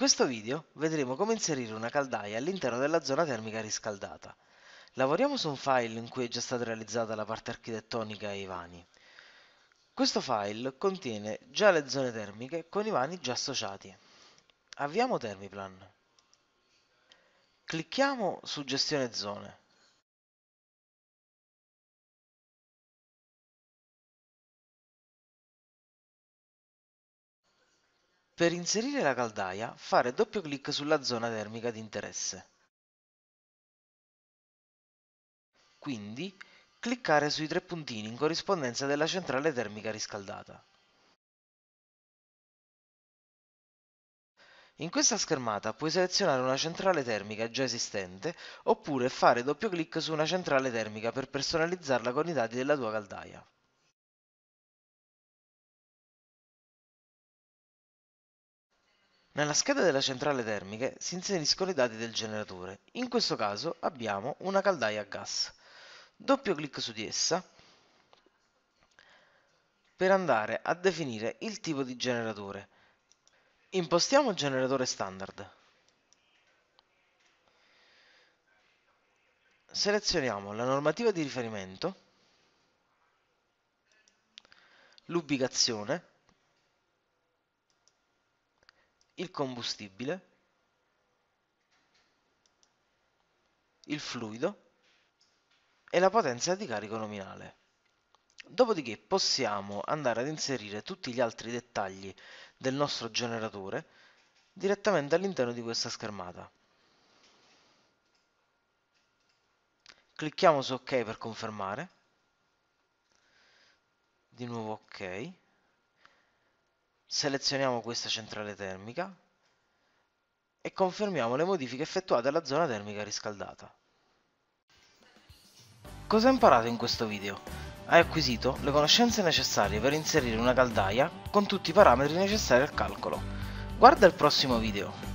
questo video vedremo come inserire una caldaia all'interno della zona termica riscaldata. Lavoriamo su un file in cui è già stata realizzata la parte architettonica e i vani. Questo file contiene già le zone termiche con i vani già associati. Avviamo Termiplan. Clicchiamo su Gestione zone. Per inserire la caldaia, fare doppio clic sulla zona termica di interesse. Quindi, cliccare sui tre puntini in corrispondenza della centrale termica riscaldata. In questa schermata puoi selezionare una centrale termica già esistente oppure fare doppio clic su una centrale termica per personalizzarla con i dati della tua caldaia. Nella scheda della centrale termiche si inseriscono i dati del generatore, in questo caso abbiamo una caldaia a gas. Doppio clic su di essa per andare a definire il tipo di generatore. Impostiamo il generatore standard. Selezioniamo la normativa di riferimento, l'ubicazione il combustibile, il fluido e la potenza di carico nominale. Dopodiché possiamo andare ad inserire tutti gli altri dettagli del nostro generatore direttamente all'interno di questa schermata. Clicchiamo su ok per confermare, di nuovo ok, selezioniamo questa centrale termica e confermiamo le modifiche effettuate alla zona termica riscaldata. Cosa hai imparato in questo video? Hai acquisito le conoscenze necessarie per inserire una caldaia con tutti i parametri necessari al calcolo. Guarda il prossimo video!